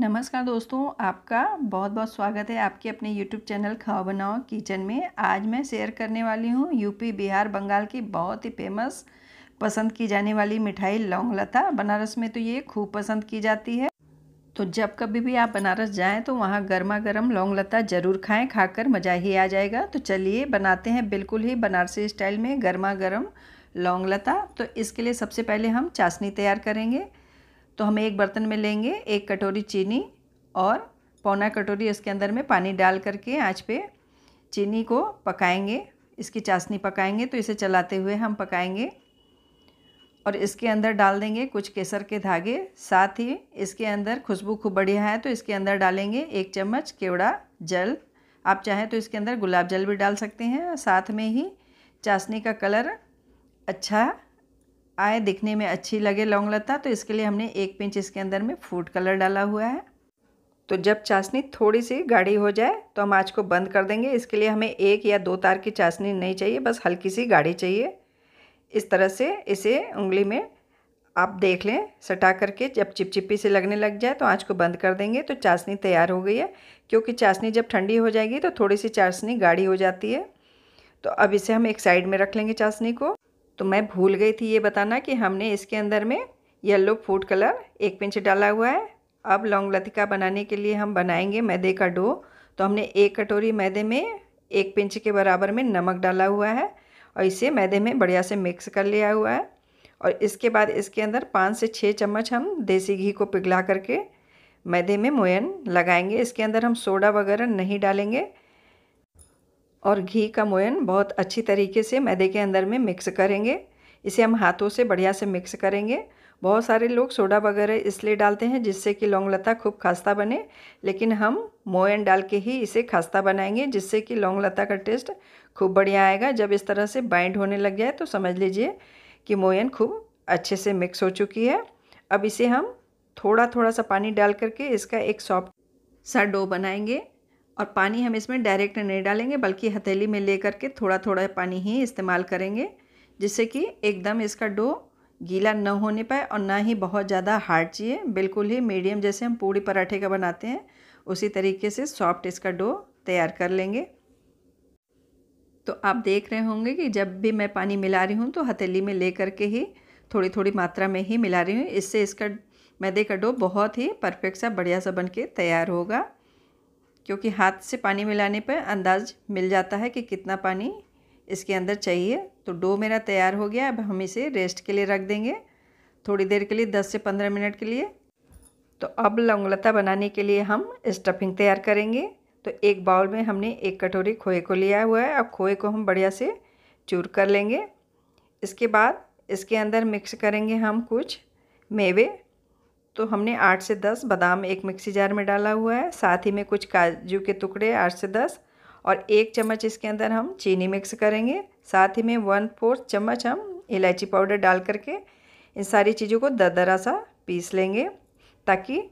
नमस्कार दोस्तों आपका बहुत बहुत स्वागत है आपके अपने यूट्यूब चैनल खाओ बनाओ किचन में आज मैं शेयर करने वाली हूँ यूपी बिहार बंगाल की बहुत ही फेमस पसंद की जाने वाली मिठाई लौंगलता बनारस में तो ये खूब पसंद की जाती है तो जब कभी भी आप बनारस जाएं तो वहाँ गर्मा गर्म लौंगलता ज़रूर खाएँ खाकर मज़ा ही आ जाएगा तो चलिए बनाते हैं बिल्कुल ही बनारसी स्टाइल में गर्मा गर्म लौंगलता तो इसके लिए सबसे पहले हम चाशनी तैयार करेंगे तो हम एक बर्तन में लेंगे एक कटोरी चीनी और पौना कटोरी उसके अंदर में पानी डाल करके आँच पे चीनी को पकाएंगे इसकी चाशनी पकाएंगे तो इसे चलाते हुए हम पकाएंगे और इसके अंदर डाल देंगे कुछ केसर के धागे साथ ही इसके अंदर खुशबू खूब बढ़िया है तो इसके अंदर डालेंगे एक चम्मच केवड़ा जल आप चाहें तो इसके अंदर गुलाब जल भी डाल सकते हैं साथ में ही चाशनी का कलर अच्छा आए दिखने में अच्छी लगे लौंग लता तो इसके लिए हमने एक पिंच इसके अंदर में फूड कलर डाला हुआ है तो जब चाशनी थोड़ी सी गाढ़ी हो जाए तो हम आँच को बंद कर देंगे इसके लिए हमें एक या दो तार की चाशनी नहीं चाहिए बस हल्की सी गाढ़ी चाहिए इस तरह से इसे उंगली में आप देख लें सटा करके जब चिपचिपी से लगने लग जाए तो आँच को बंद कर देंगे तो चाशनी तैयार हो गई है क्योंकि चाशनी जब ठंडी हो जाएगी तो थोड़ी सी चाशनी गाढ़ी हो जाती है तो अब इसे हम एक साइड में रख लेंगे चाशनी को तो मैं भूल गई थी ये बताना कि हमने इसके अंदर में येलो फूड कलर एक पिंच डाला हुआ है अब लौंग लतिका बनाने के लिए हम बनाएंगे मैदे का डो तो हमने एक कटोरी मैदे में एक पिंच के बराबर में नमक डाला हुआ है और इसे मैदे में बढ़िया से मिक्स कर लिया हुआ है और इसके बाद इसके अंदर पाँच से छः चम्मच हम देसी घी को पिघला करके मैदे में मोयन लगाएंगे इसके अंदर हम सोडा वगैरह नहीं डालेंगे और घी का मोयन बहुत अच्छी तरीके से मैदे के अंदर में मिक्स करेंगे इसे हम हाथों से बढ़िया से मिक्स करेंगे बहुत सारे लोग सोडा वगैरह इसलिए डालते हैं जिससे कि लौंगलता खूब खास्ता बने लेकिन हम मोयन डाल के ही इसे खास्ता बनाएंगे जिससे कि लौंगलता का टेस्ट खूब बढ़िया आएगा जब इस तरह से बाइंड होने लग जाए तो समझ लीजिए कि मोयन खूब अच्छे से मिक्स हो चुकी है अब इसे हम थोड़ा थोड़ा सा पानी डाल करके इसका एक सॉफ्ट सा डो बनाएंगे और पानी हम इसमें डायरेक्ट नहीं डालेंगे बल्कि हथेली में ले करके थोड़ा थोड़ा पानी ही इस्तेमाल करेंगे जिससे कि एकदम इसका डो गीला न होने पाए और ना ही बहुत ज़्यादा हार्ड चाहिए बिल्कुल ही मीडियम जैसे हम पूड़ी पराठे का बनाते हैं उसी तरीके से सॉफ्ट इसका डो तैयार कर लेंगे तो आप देख रहे होंगे कि जब भी मैं पानी मिला रही हूँ तो हथेली में ले करके ही थोड़ी थोड़ी मात्रा में ही मिला रही हूँ इससे इसका मैदे का डो बहुत ही परफेक्ट सा बढ़िया सा बन के तैयार होगा क्योंकि हाथ से पानी मिलाने पर अंदाज मिल जाता है कि कितना पानी इसके अंदर चाहिए तो डो मेरा तैयार हो गया अब हम इसे रेस्ट के लिए रख देंगे थोड़ी देर के लिए 10 से 15 मिनट के लिए तो अब लौंगलता बनाने के लिए हम स्टफिंग तैयार करेंगे तो एक बाउल में हमने एक कटोरी खोए को लिया हुआ है अब खोए को हम बढ़िया से चूर कर लेंगे इसके बाद इसके अंदर मिक्स करेंगे हम कुछ मेवे तो हमने आठ से दस बादाम एक मिक्सी जार में डाला हुआ है साथ ही में कुछ काजू के टुकड़े आठ से दस और एक चम्मच इसके अंदर हम चीनी मिक्स करेंगे साथ ही में वन फोर्थ चम्मच हम इलायची पाउडर डाल करके इन सारी चीज़ों को दरदरा सा पीस लेंगे ताकि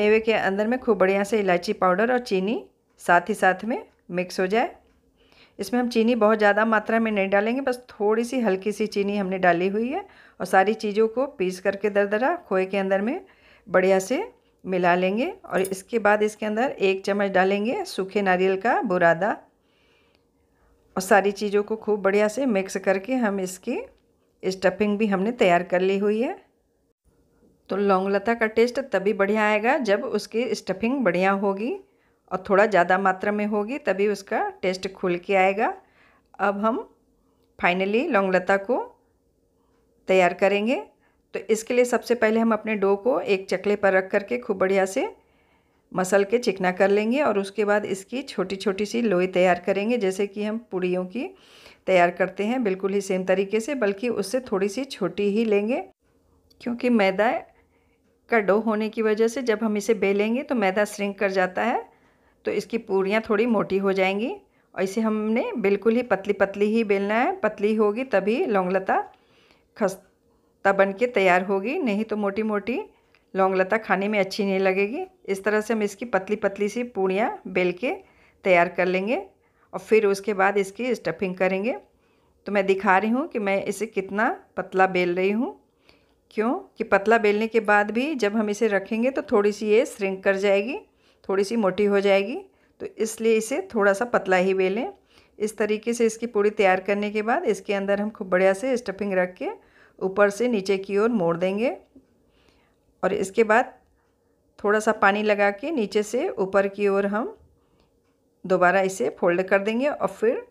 मेवे के अंदर में खूब बढ़िया से इलायची पाउडर और चीनी साथ ही साथ में मिक्स हो जाए इसमें हम चीनी बहुत ज़्यादा मात्रा में नहीं डालेंगे बस थोड़ी सी हल्की सी चीनी हमने डाली हुई है और सारी चीज़ों को पीस करके दरदरा खोए के अंदर में बढ़िया से मिला लेंगे और इसके बाद इसके अंदर एक चम्मच डालेंगे सूखे नारियल का बुरादा और सारी चीज़ों को खूब बढ़िया से मिक्स करके हम इसकी स्टफिंग भी हमने तैयार कर ली हुई है तो लौंग लता का टेस्ट तभी बढ़िया आएगा जब उसकी स्टफिंग बढ़िया होगी और थोड़ा ज़्यादा मात्रा में होगी तभी उसका टेस्ट खुल के आएगा अब हम फाइनली लौंगलता को तैयार करेंगे तो इसके लिए सबसे पहले हम अपने डो को एक चकले पर रख करके खूब बढ़िया से मसल के चिकना कर लेंगे और उसके बाद इसकी छोटी छोटी सी लोई तैयार करेंगे जैसे कि हम पूड़ियों की तैयार करते हैं बिल्कुल ही सेम तरीके से बल्कि उससे थोड़ी सी छोटी ही लेंगे क्योंकि मैदा का डो होने की वजह से जब हम इसे बेलेंगे तो मैदा श्रिंक कर जाता है तो इसकी पूड़ियाँ थोड़ी मोटी हो जाएंगी और इसे हमने बिल्कुल ही पतली पतली ही बेलना है पतली होगी तभी लौंगलता खस्ता बन के तैयार होगी नहीं तो मोटी मोटी लौंगलता खाने में अच्छी नहीं लगेगी इस तरह से हम इसकी पतली पतली सी पूड़ियाँ बेल के तैयार कर लेंगे और फिर उसके बाद इसकी स्टफिंग करेंगे तो मैं दिखा रही हूँ कि मैं इसे कितना पतला बेल रही हूँ क्यों कि पतला बेलने के बाद भी जब हम इसे रखेंगे तो थोड़ी सी ये श्रिंक कर जाएगी थोड़ी सी मोटी हो जाएगी तो इसलिए इसे थोड़ा सा पतला ही बेलें इस तरीके से इसकी पूड़ी तैयार करने के बाद इसके अंदर हम खूब बढ़िया से स्टफिंग रख के ऊपर से नीचे की ओर मोड़ देंगे और इसके बाद थोड़ा सा पानी लगा के नीचे से ऊपर की ओर हम दोबारा इसे फोल्ड कर देंगे और फिर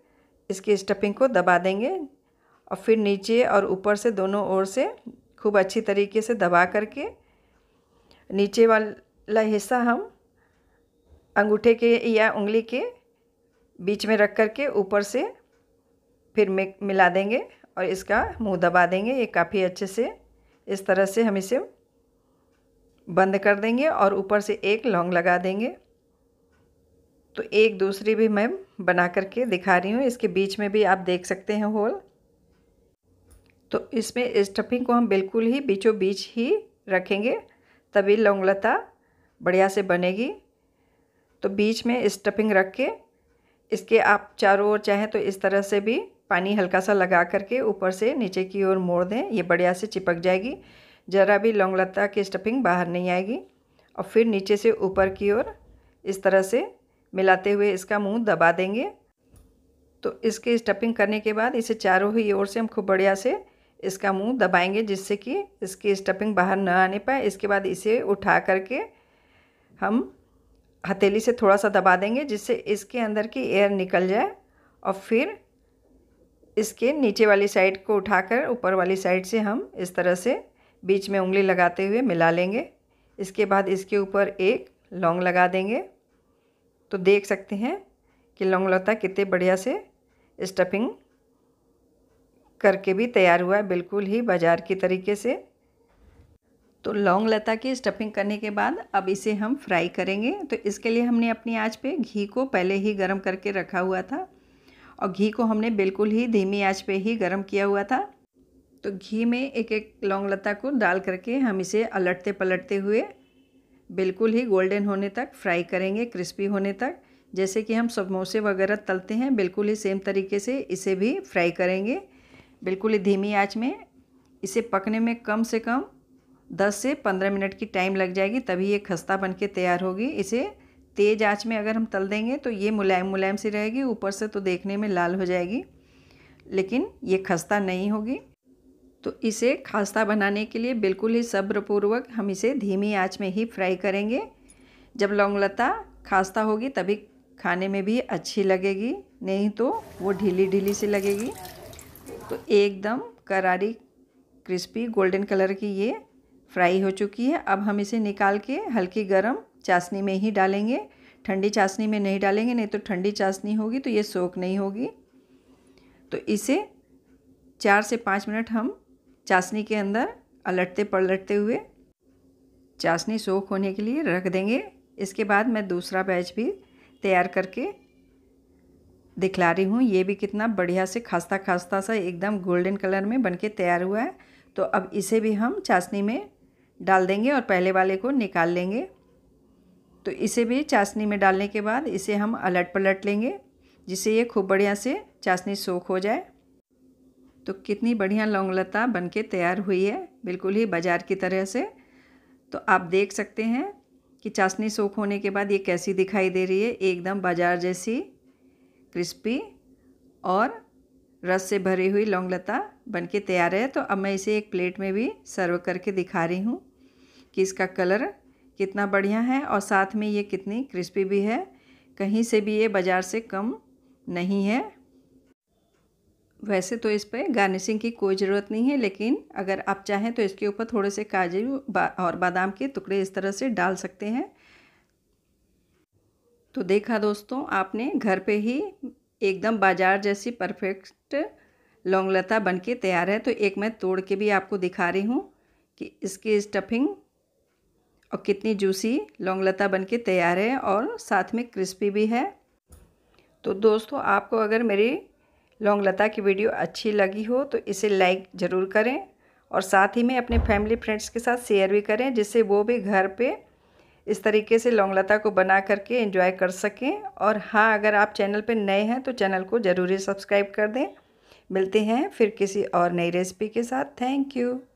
इसकी स्टफिंग को दबा देंगे और फिर नीचे और ऊपर से दोनों ओर से खूब अच्छी तरीके से दबा करके नीचे वाला हिस्सा हम अंगूठे के या उंगली के बीच में रख कर के ऊपर से फिर मिला देंगे और इसका मुंह दबा देंगे ये काफ़ी अच्छे से इस तरह से हम इसे बंद कर देंगे और ऊपर से एक लौंग लगा देंगे तो एक दूसरी भी मैं बना करके दिखा रही हूँ इसके बीच में भी आप देख सकते हैं होल तो इसमें स्टफिंग को हम बिल्कुल ही बीचों बीच ही रखेंगे तभी लौंगलता बढ़िया से बनेगी तो बीच में स्टफिंग रख के इसके आप चारों ओर चाहें तो इस तरह से भी पानी हल्का सा लगा करके ऊपर से नीचे की ओर मोड़ दें ये बढ़िया से चिपक जाएगी ज़रा भी लौंगलता की स्टफिंग बाहर नहीं आएगी और फिर नीचे से ऊपर की ओर इस तरह से मिलाते हुए इसका मुंह दबा देंगे तो इसके स्टफिंग करने के बाद इसे चारों ही ओर से हम खूब बढ़िया से इसका मुंह दबाएंगे जिससे कि इसकी स्टफिंग बाहर न आने पाए इसके बाद इसे उठा करके हम हथेली से थोड़ा सा दबा देंगे जिससे इसके अंदर की एयर निकल जाए और फिर इसके नीचे वाली साइड को उठाकर ऊपर वाली साइड से हम इस तरह से बीच में उंगली लगाते हुए मिला लेंगे इसके बाद इसके ऊपर एक लौंग लगा देंगे तो देख सकते हैं कि लौंग लता कितने बढ़िया से स्टफिंग करके भी तैयार हुआ है बिल्कुल ही बाज़ार की तरीके से तो लौंग लता की स्टफिंग करने के बाद अब इसे हम फ्राई करेंगे तो इसके लिए हमने अपनी आँच पे घी को पहले ही गर्म करके रखा हुआ था और घी को हमने बिल्कुल ही धीमी आँच पे ही गर्म किया हुआ था तो घी में एक एक लौंग लता को डाल करके हम इसे अलटते पलटते हुए बिल्कुल ही गोल्डन होने तक फ्राई करेंगे क्रिस्पी होने तक जैसे कि हम समोसे वगैरह तलते हैं बिल्कुल ही सेम तरीके से इसे भी फ्राई करेंगे बिल्कुल ही धीमी आंच में इसे पकने में कम से कम 10 से 15 मिनट की टाइम लग जाएगी तभी ये खस्ता बन के तैयार होगी इसे तेज़ आँच में अगर हम तल देंगे तो ये मुलायम मुलायम सी रहेगी ऊपर से तो देखने में लाल हो जाएगी लेकिन ये खस्ता नहीं होगी तो इसे खास्ता बनाने के लिए बिल्कुल ही सब्रपूर्वक हम इसे धीमी आँच में ही फ्राई करेंगे जब लौंगलता खास्ता होगी तभी खाने में भी अच्छी लगेगी नहीं तो वो ढीली ढीली सी लगेगी तो एकदम करारी क्रिस्पी गोल्डन कलर की ये फ्राई हो चुकी है अब हम इसे निकाल के हल्की गर्म चाशनी में ही डालेंगे ठंडी चाशनी में नहीं डालेंगे नहीं तो ठंडी चाशनी होगी तो ये सोख नहीं होगी तो इसे चार से पाँच मिनट हम चाशनी के अंदर अलटते पलटते हुए चाशनी सोख होने के लिए रख देंगे इसके बाद मैं दूसरा बैच भी तैयार करके दिखला रही हूँ ये भी कितना बढ़िया से खास्ता खास्ता सा एकदम गोल्डन कलर में बनके तैयार हुआ है तो अब इसे भी हम चाशनी में डाल देंगे और पहले वाले को निकाल लेंगे तो इसे भी चाशनी में डालने के बाद इसे हम अलट पलट लेंगे जिससे ये खूब बढ़िया से चाशनी सोख हो जाए तो कितनी बढ़िया लौंगलता बन के तैयार हुई है बिल्कुल ही बाज़ार की तरह से तो आप देख सकते हैं कि चाशनी सोख होने के बाद ये कैसी दिखाई दे रही है एकदम बाज़ार जैसी क्रिस्पी और रस से भरी हुई लौंगलता बन के तैयार है तो अब मैं इसे एक प्लेट में भी सर्व करके दिखा रही हूँ कि इसका कलर कितना बढ़िया है और साथ में ये कितनी क्रिस्पी भी है कहीं से भी ये बाज़ार से कम नहीं है वैसे तो इस पर गार्निशिंग की कोई ज़रूरत नहीं है लेकिन अगर आप चाहें तो इसके ऊपर थोड़े से काजू और बादाम के टुकड़े इस तरह से डाल सकते हैं तो देखा दोस्तों आपने घर पे ही एकदम बाजार जैसी परफेक्ट लौंगलता बनके तैयार है तो एक मैं तोड़ के भी आपको दिखा रही हूँ कि इसकी स्टफिंग और कितनी जूसी लौंगलता बन के तैयार है और साथ में क्रिस्पी भी है तो दोस्तों आपको अगर मेरी लौंगलता की वीडियो अच्छी लगी हो तो इसे लाइक ज़रूर करें और साथ ही में अपने फैमिली फ्रेंड्स के साथ शेयर भी करें जिससे वो भी घर पे इस तरीके से लौंगलता को बना करके एंजॉय कर सकें और हाँ अगर आप चैनल पे नए हैं तो चैनल को ज़रूरी सब्सक्राइब कर दें मिलते हैं फिर किसी और नई रेसिपी के साथ थैंक यू